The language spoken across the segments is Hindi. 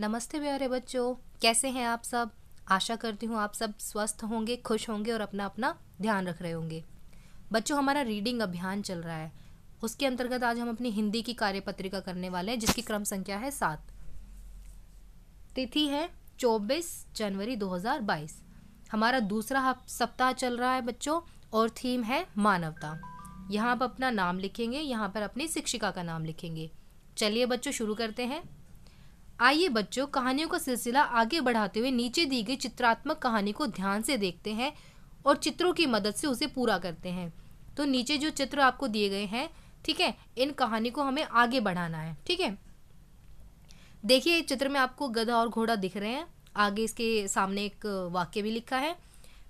नमस्ते प्यारे बच्चों कैसे हैं आप सब आशा करती हूँ आप सब स्वस्थ होंगे खुश होंगे और अपना अपना ध्यान रख रहे होंगे बच्चों हमारा रीडिंग अभियान चल रहा है उसके अंतर्गत आज हम अपनी हिंदी की कार्यपत्रिका करने वाले हैं जिसकी क्रम संख्या है सात तिथि है चौबीस जनवरी दो हमारा दूसरा सप्ताह चल रहा है बच्चों और थीम है मानवता यहाँ आप अपना नाम लिखेंगे यहाँ पर अपनी शिक्षिका का नाम लिखेंगे चलिए बच्चों शुरू करते हैं आइए बच्चों कहानियों का सिलसिला आगे बढ़ाते हुए नीचे दी गई चित्रात्मक कहानी को ध्यान से देखते हैं और चित्रों की मदद से उसे पूरा करते हैं तो नीचे जो चित्र आपको दिए गए हैं ठीक है इन कहानी को हमें आगे बढ़ाना है ठीक है देखिए चित्र में आपको गधा और घोड़ा दिख रहे हैं आगे इसके सामने एक वाक्य भी लिखा है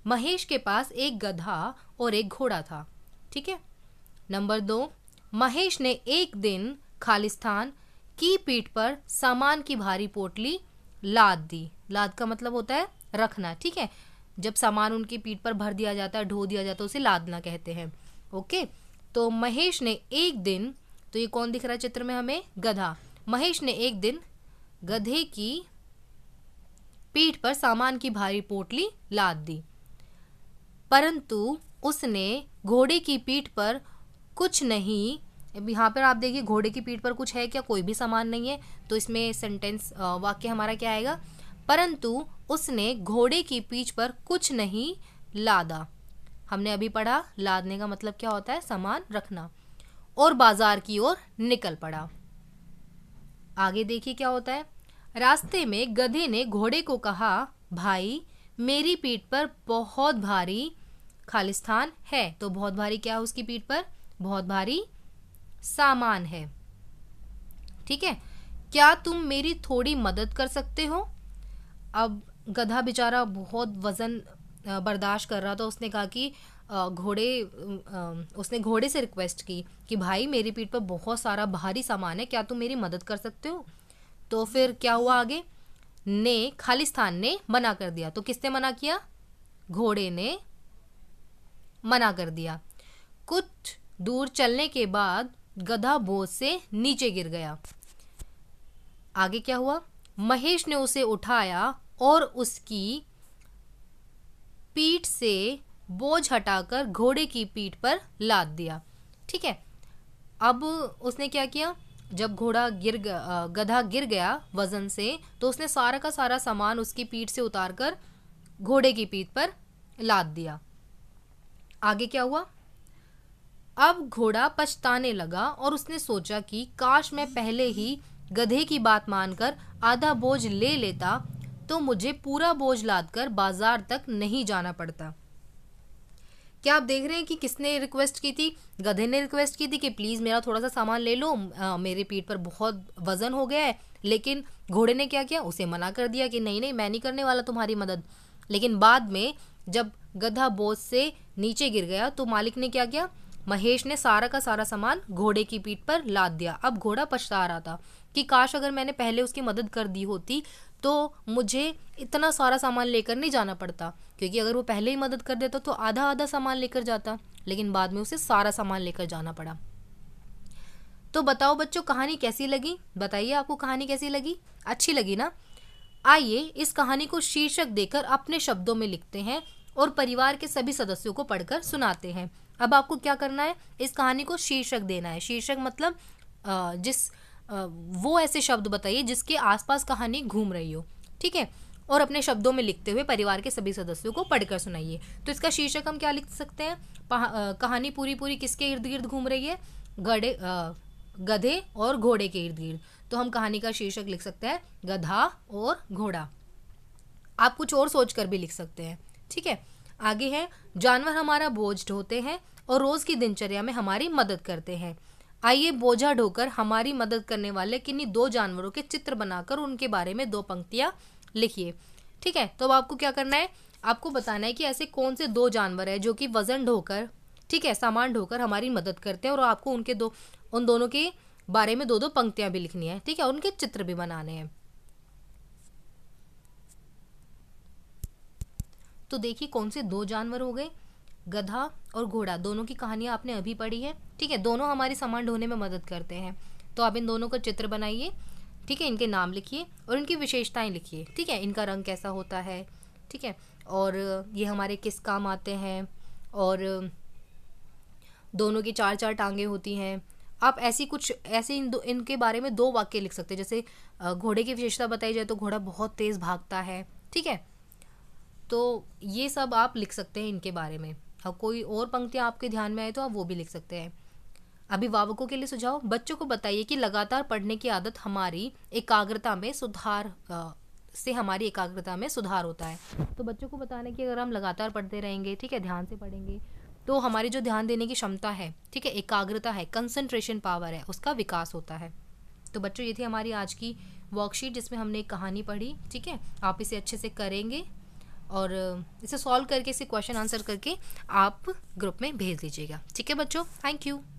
महेश के पास एक गधा और एक घोड़ा था ठीक है नंबर दो महेश ने एक दिन खालिस्तान की पीठ पर सामान की भारी पोटली लाद दी लाद का मतलब होता है रखना ठीक है जब सामान उनकी पीठ पर भर दिया जाता है ढो दिया जाता है उसे लादना कहते हैं ओके तो महेश ने एक दिन तो ये कौन दिख रहा है चित्र में हमें गधा महेश ने एक दिन गधे की पीठ पर सामान की भारी पोटली लाद दी परंतु उसने घोड़े की पीठ पर कुछ नहीं यहाँ पर आप देखिए घोड़े की पीठ पर कुछ है क्या कोई भी सामान नहीं है तो इसमें सेंटेंस वाक्य हमारा क्या आएगा परंतु उसने घोड़े की पीठ पर कुछ नहीं लादा हमने अभी पढ़ा लादने का मतलब क्या होता है सामान रखना और बाजार की ओर निकल पड़ा आगे देखिए क्या होता है रास्ते में गधे ने घोड़े को कहा भाई मेरी पीठ पर बहुत भारी खालिस्तान है तो बहुत भारी क्या है उसकी पीठ पर बहुत भारी सामान है ठीक है क्या तुम मेरी थोड़ी मदद कर सकते हो अब गधा बेचारा बहुत वज़न बर्दाश्त कर रहा था उसने कहा कि घोड़े उसने घोड़े से रिक्वेस्ट की कि भाई मेरी पीठ पर बहुत सारा भारी सामान है क्या तुम मेरी मदद कर सकते हो तो फिर क्या हुआ आगे ने खालिस्तान ने मना कर दिया तो किसने मना किया घोड़े ने मना कर दिया कुछ दूर चलने के बाद गधा बोझ से नीचे गिर गया आगे क्या हुआ महेश ने उसे उठाया और उसकी पीठ से बोझ हटाकर घोड़े की पीठ पर लाद दिया ठीक है अब उसने क्या किया जब घोड़ा गिर गधा गिर गया वजन से तो उसने सारा का सारा सामान उसकी पीठ से उतार कर घोड़े की पीठ पर लाद दिया आगे क्या हुआ अब घोड़ा पछताने लगा और उसने सोचा कि काश मैं पहले ही गधे की बात मानकर आधा बोझ ले लेता तो मुझे पूरा बोझ लाद कर बाजार तक नहीं जाना पड़ता क्या आप देख रहे हैं कि किसने रिक्वेस्ट की थी गधे ने रिक्वेस्ट की थी कि प्लीज़ मेरा थोड़ा सा सामान ले लो आ, मेरे पीठ पर बहुत वज़न हो गया है लेकिन घोड़े ने क्या किया उसे मना कर दिया कि नहीं नहीं मैं नहीं करने वाला तुम्हारी मदद लेकिन बाद में जब गधा बोझ से नीचे गिर गया तो मालिक ने क्या किया महेश ने सारा का सारा सामान घोड़े की पीठ पर लाद दिया अब घोड़ा पछता रहा था कि काश अगर मैंने पहले उसकी मदद कर दी होती तो मुझे इतना सारा सामान लेकर नहीं जाना पड़ता क्योंकि अगर वो पहले ही मदद कर देता तो आधा आधा सामान लेकर जाता लेकिन बाद में उसे सारा सामान लेकर जाना पड़ा तो बताओ बच्चों कहानी कैसी लगी बताइए आपको कहानी कैसी लगी अच्छी लगी ना आइए इस कहानी को शीर्षक देकर अपने शब्दों में लिखते हैं और परिवार के सभी सदस्यों को पढ़कर सुनाते हैं अब आपको क्या करना है इस कहानी को शीर्षक देना है शीर्षक मतलब जिस वो ऐसे शब्द बताइए जिसके आसपास कहानी घूम रही हो ठीक है और अपने शब्दों में लिखते हुए परिवार के सभी सदस्यों को पढ़कर सुनाइए तो इसका शीर्षक हम क्या लिख सकते हैं कहानी पूरी पूरी किसके इर्द गिर्द घूम रही है गढ़े गधे और घोड़े के इर्द गिर्द तो हम कहानी का शीर्षक लिख सकते हैं गधा और घोड़ा आप कुछ और सोच कर भी लिख सकते हैं ठीक है आगे है जानवर हमारा बोझ ढोते हैं और रोज़ की दिनचर्या में हमारी मदद करते हैं आइए बोझा ढोकर हमारी मदद करने वाले किन्हीं दो जानवरों के चित्र बनाकर उनके बारे में दो पंक्तियां लिखिए ठीक है तो अब आपको क्या करना है आपको बताना है कि ऐसे कौन से दो जानवर है जो कि वज़न ढोकर ठीक है सामान ढोकर हमारी मदद करते हैं और आपको उनके दो उन दोनों के बारे में दो दो पंक्तियां भी लिखनी है ठीक है उनके चित्र भी बनाने हैं तो देखिए कौन से दो जानवर हो गए गधा और घोड़ा दोनों की कहानियाँ आपने अभी पढ़ी है ठीक है दोनों हमारी सामान ढोने में मदद करते हैं तो आप इन दोनों का चित्र बनाइए ठीक है इनके नाम लिखिए और इनकी विशेषताएं लिखिए ठीक है इनका रंग कैसा होता है ठीक है और ये हमारे किस काम आते हैं और दोनों की चार चार टांगे होती हैं आप ऐसी कुछ ऐसे इन दो इनके बारे में दो वाक्य लिख सकते हैं जैसे घोड़े की विशेषता बताई जाए तो घोड़ा बहुत तेज़ भागता है ठीक है तो ये सब आप लिख सकते हैं इनके बारे में और कोई और पंक्तियाँ आपके ध्यान में आए तो आप वो भी लिख सकते हैं अभिभावकों के लिए सुझाव बच्चों को बताइए कि लगातार पढ़ने की आदत हमारी एकाग्रता में सुधार से हमारी एकाग्रता में सुधार होता है तो बच्चों को बताने की अगर हम लगातार पढ़ते रहेंगे ठीक है ध्यान से पढ़ेंगे तो हमारी जो ध्यान देने की क्षमता है ठीक है एकाग्रता है कंसंट्रेशन पावर है उसका विकास होता है तो बच्चों ये थी हमारी आज की वर्कशीट जिसमें हमने एक कहानी पढ़ी ठीक है आप इसे अच्छे से करेंगे और इसे सॉल्व करके इसे क्वेश्चन आंसर करके आप ग्रुप में भेज दीजिएगा ठीक है बच्चों थैंक यू